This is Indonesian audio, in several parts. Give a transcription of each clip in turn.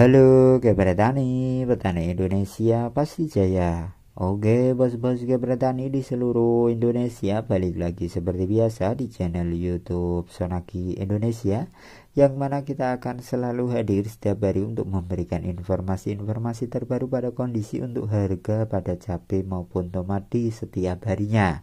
halo Gebra Tani, petani Indonesia pasti jaya. Oke bos-bos Gebra Tani di seluruh Indonesia balik lagi seperti biasa di channel YouTube Sonaki Indonesia yang mana kita akan selalu hadir setiap hari untuk memberikan informasi-informasi terbaru pada kondisi untuk harga pada cabai maupun tomat di setiap harinya.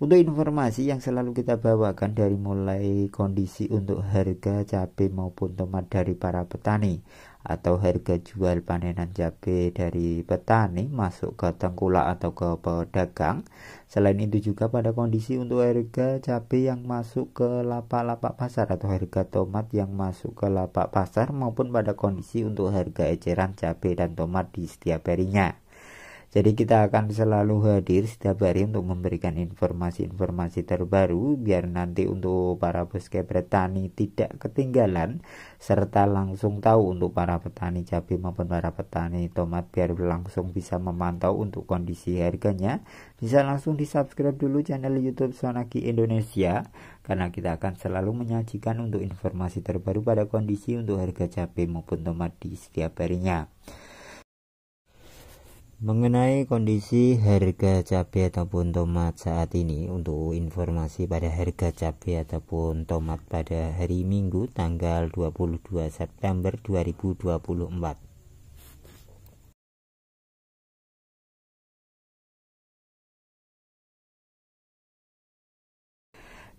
Untuk informasi yang selalu kita bawakan dari mulai kondisi untuk harga cabai maupun tomat dari para petani atau harga jual panenan cabai dari petani masuk ke tengkulak atau ke pedagang. Selain itu juga pada kondisi untuk harga cabai yang masuk ke lapak-lapak pasar atau harga tomat yang masuk ke lapak pasar maupun pada kondisi untuk harga eceran cabai dan tomat di setiap harinya. Jadi kita akan selalu hadir setiap hari untuk memberikan informasi-informasi terbaru biar nanti untuk para bos petani tidak ketinggalan serta langsung tahu untuk para petani cabai maupun para petani tomat biar langsung bisa memantau untuk kondisi harganya. Bisa langsung di-subscribe dulu channel YouTube Sonaki Indonesia karena kita akan selalu menyajikan untuk informasi terbaru pada kondisi untuk harga cabai maupun tomat di setiap harinya. Mengenai kondisi harga cabai ataupun tomat saat ini untuk informasi pada harga cabai ataupun tomat pada hari Minggu tanggal 22 September 2024.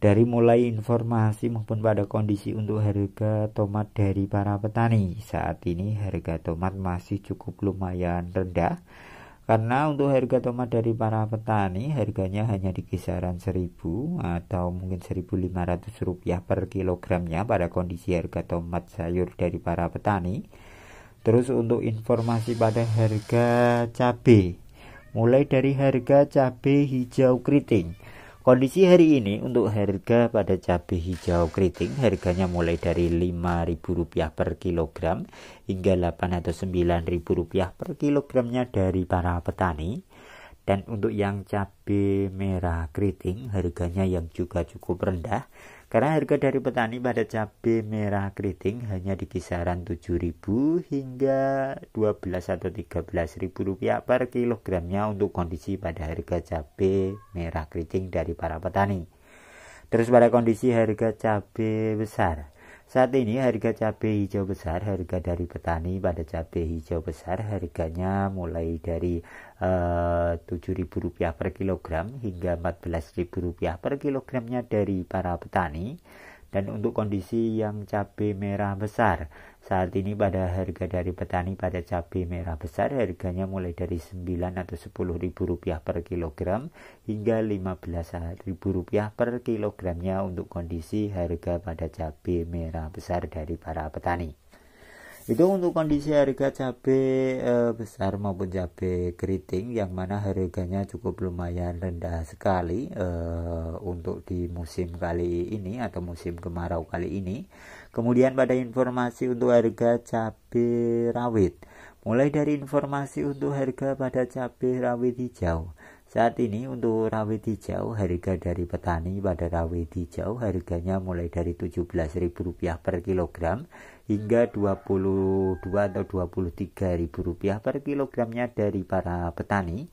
dari mulai informasi maupun pada kondisi untuk harga tomat dari para petani. Saat ini harga tomat masih cukup lumayan rendah karena untuk harga tomat dari para petani harganya hanya di kisaran 1000 atau mungkin 1500 rupiah per kilogramnya pada kondisi harga tomat sayur dari para petani. Terus untuk informasi pada harga cabai mulai dari harga cabai hijau keriting Kondisi hari ini untuk harga pada cabai hijau keriting harganya mulai dari Rp5.000 per kilogram hingga Rp8 atau Rp9.000 per kilogramnya dari para petani. Dan untuk yang cabai merah keriting harganya yang juga cukup rendah karena harga dari petani pada cabai merah keriting hanya di kisaran 7.000 hingga 12 atau 13.000 rupiah per kilogramnya untuk kondisi pada harga cabai merah keriting dari para petani. Terus pada kondisi harga cabai besar saat ini harga cabai hijau besar, harga dari petani pada cabai hijau besar harganya mulai dari Rp7.000 eh, uh, per kilogram hingga Rp14.000 per kilogramnya dari para petani dan untuk kondisi yang cabai merah besar. Saat ini pada harga dari petani pada cabai merah besar harganya mulai dari 9 atau 10 ribu rupiah per kilogram hingga 15 ribu rupiah per kilogramnya untuk kondisi harga pada cabai merah besar dari para petani itu untuk kondisi harga cabai e, besar maupun cabai keriting yang mana harganya cukup lumayan rendah sekali e, untuk di musim kali ini atau musim kemarau kali ini kemudian pada informasi untuk harga cabai rawit mulai dari informasi untuk harga pada cabai rawit hijau saat ini untuk rawit hijau harga dari petani pada rawit hijau harganya mulai dari Rp17.000 per kilogram hingga 22 atau 23 ribu rupiah per kilogramnya dari para petani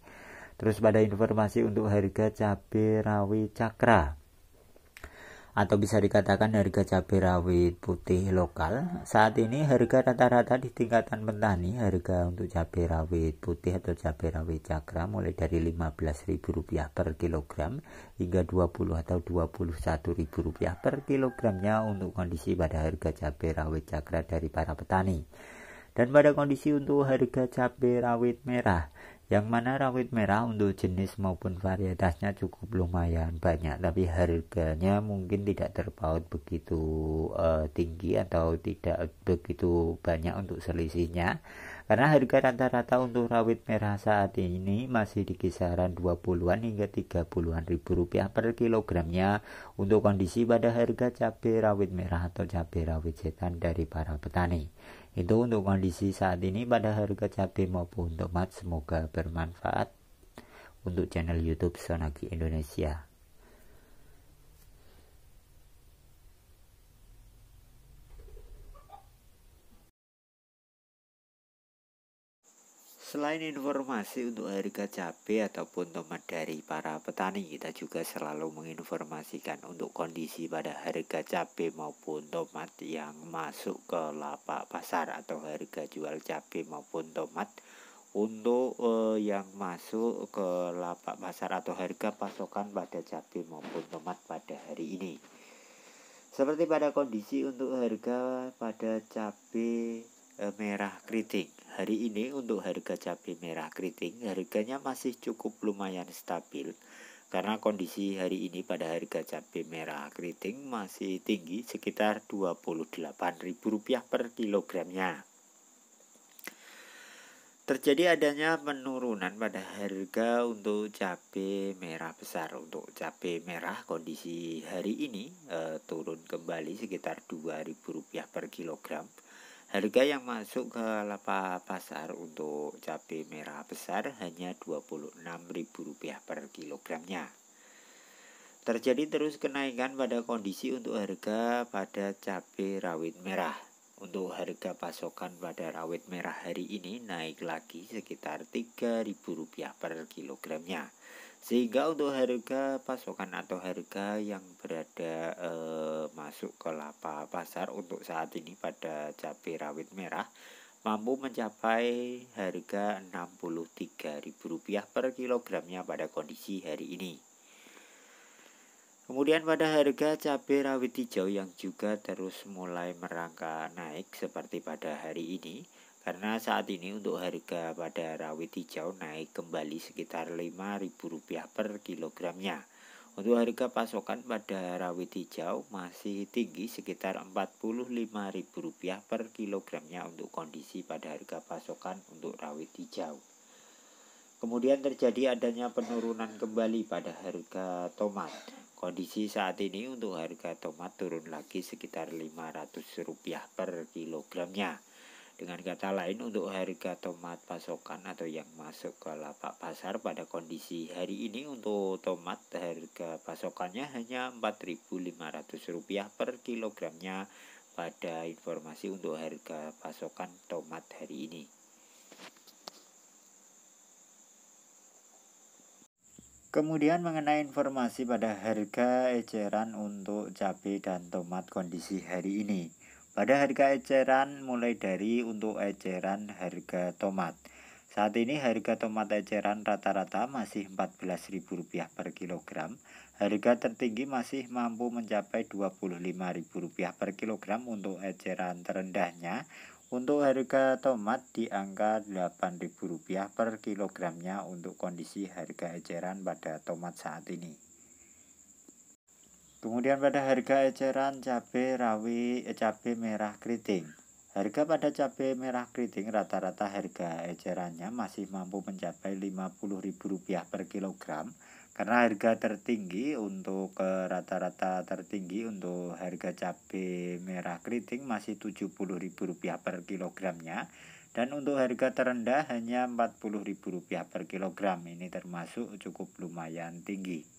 terus pada informasi untuk harga cabai rawit cakra atau bisa dikatakan harga cabai rawit putih lokal saat ini harga rata-rata di tingkatan petani harga untuk cabai rawit putih atau cabai rawit cakra mulai dari Rp15.000 per kilogram hingga 20 atau Rp21.000 per kilogramnya untuk kondisi pada harga cabai rawit cakra dari para petani dan pada kondisi untuk harga cabai rawit merah yang mana rawit merah untuk jenis maupun varietasnya cukup lumayan banyak tapi harganya mungkin tidak terpaut begitu uh, tinggi atau tidak begitu banyak untuk selisihnya karena harga rata-rata untuk rawit merah saat ini masih di kisaran 20-an hingga 30-an ribu rupiah per kilogramnya untuk kondisi pada harga cabai rawit merah atau cabai rawit setan dari para petani itu untuk kondisi saat ini pada harga cabai maupun tomat semoga bermanfaat untuk channel YouTube Sonagi Indonesia. Selain informasi untuk harga cabai ataupun tomat dari para petani, kita juga selalu menginformasikan untuk kondisi pada harga cabai maupun tomat yang masuk ke lapak pasar atau harga jual cabai maupun tomat untuk eh, yang masuk ke lapak pasar atau harga pasokan pada cabai maupun tomat pada hari ini. Seperti pada kondisi untuk harga pada cabai Eh, merah keriting. Hari ini untuk harga cabai merah keriting harganya masih cukup lumayan stabil karena kondisi hari ini pada harga cabai merah keriting masih tinggi sekitar Rp28.000 per kilogramnya. Terjadi adanya penurunan pada harga untuk cabai merah besar. Untuk cabai merah kondisi hari ini e, turun kembali sekitar Rp2.000 per kilogram Harga yang masuk ke lapak pasar untuk cabai merah besar hanya Rp26.000 per kilogramnya. Terjadi terus kenaikan pada kondisi untuk harga pada cabai rawit merah. Untuk harga pasokan pada rawit merah hari ini naik lagi sekitar Rp3.000 per kilogramnya. Sehingga untuk harga pasokan atau harga yang berada eh, masuk ke laba pasar untuk saat ini pada cabai rawit merah mampu mencapai harga Rp63.000 per kilogramnya pada kondisi hari ini. Kemudian pada harga cabai rawit hijau yang juga terus mulai merangkak naik seperti pada hari ini karena saat ini untuk harga pada rawit hijau naik kembali sekitar Rp5.000 per kilogramnya. Untuk harga pasokan pada rawit hijau masih tinggi sekitar Rp45.000 per kilogramnya untuk kondisi pada harga pasokan untuk rawit hijau. Kemudian terjadi adanya penurunan kembali pada harga tomat. Kondisi saat ini untuk harga tomat turun lagi sekitar Rp500 per kilogramnya. Dengan kata lain, untuk harga tomat pasokan atau yang masuk ke lapak pasar pada kondisi hari ini untuk tomat harga pasokannya hanya Rp4.500 per kilogramnya pada informasi untuk harga pasokan tomat hari ini. Kemudian mengenai informasi pada harga eceran untuk cabai dan tomat kondisi hari ini. Pada harga eceran mulai dari untuk eceran harga tomat. Saat ini harga tomat eceran rata-rata masih Rp14.000 per kilogram. Harga tertinggi masih mampu mencapai Rp25.000 per kilogram untuk eceran terendahnya. Untuk harga tomat di angka Rp8.000 per kilogramnya untuk kondisi harga eceran pada tomat saat ini. Kemudian pada harga eceran cabe rawi eh, cabai merah keriting. Harga pada cabe merah keriting rata-rata harga ecerannya masih mampu mencapai Rp50.000 per kilogram karena harga tertinggi untuk eh, rata-rata eh, tertinggi untuk harga cabe merah keriting masih Rp70.000 per kilogramnya dan untuk harga terendah hanya Rp40.000 per kilogram. Ini termasuk cukup lumayan tinggi.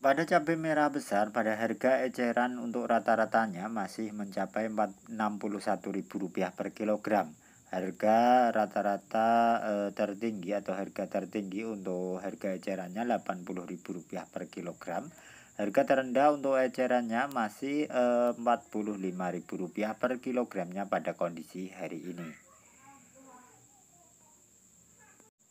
Pada cabai merah besar pada harga eceran untuk rata-ratanya masih mencapai Rp61.000 per kilogram. Harga rata-rata e, tertinggi atau harga tertinggi untuk harga ecerannya Rp80.000 per kilogram. Harga terendah untuk ecerannya masih eh, Rp45.000 per kilogramnya pada kondisi hari ini.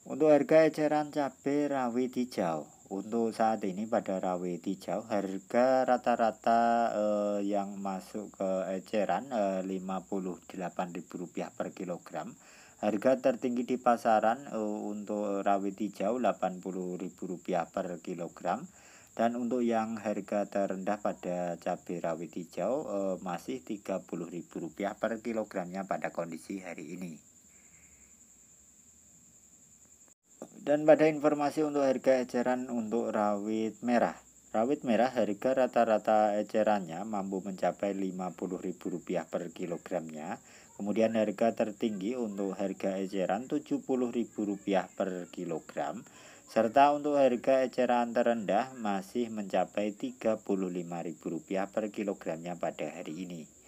Untuk harga eceran cabai rawit hijau untuk saat ini pada rawit hijau harga rata-rata eh, yang masuk ke eceran eh, Rp58.000 per kilogram. Harga tertinggi di pasaran eh, untuk rawit hijau Rp80.000 per kilogram. Dan untuk yang harga terendah pada cabai rawit hijau eh, masih Rp30.000 per kilogramnya pada kondisi hari ini. Dan pada informasi untuk harga eceran untuk rawit merah. Rawit merah harga rata-rata ecerannya mampu mencapai Rp50.000 per kilogramnya. Kemudian harga tertinggi untuk harga eceran Rp70.000 per kilogram serta untuk harga eceran terendah masih mencapai Rp35.000 per kilogramnya pada hari ini.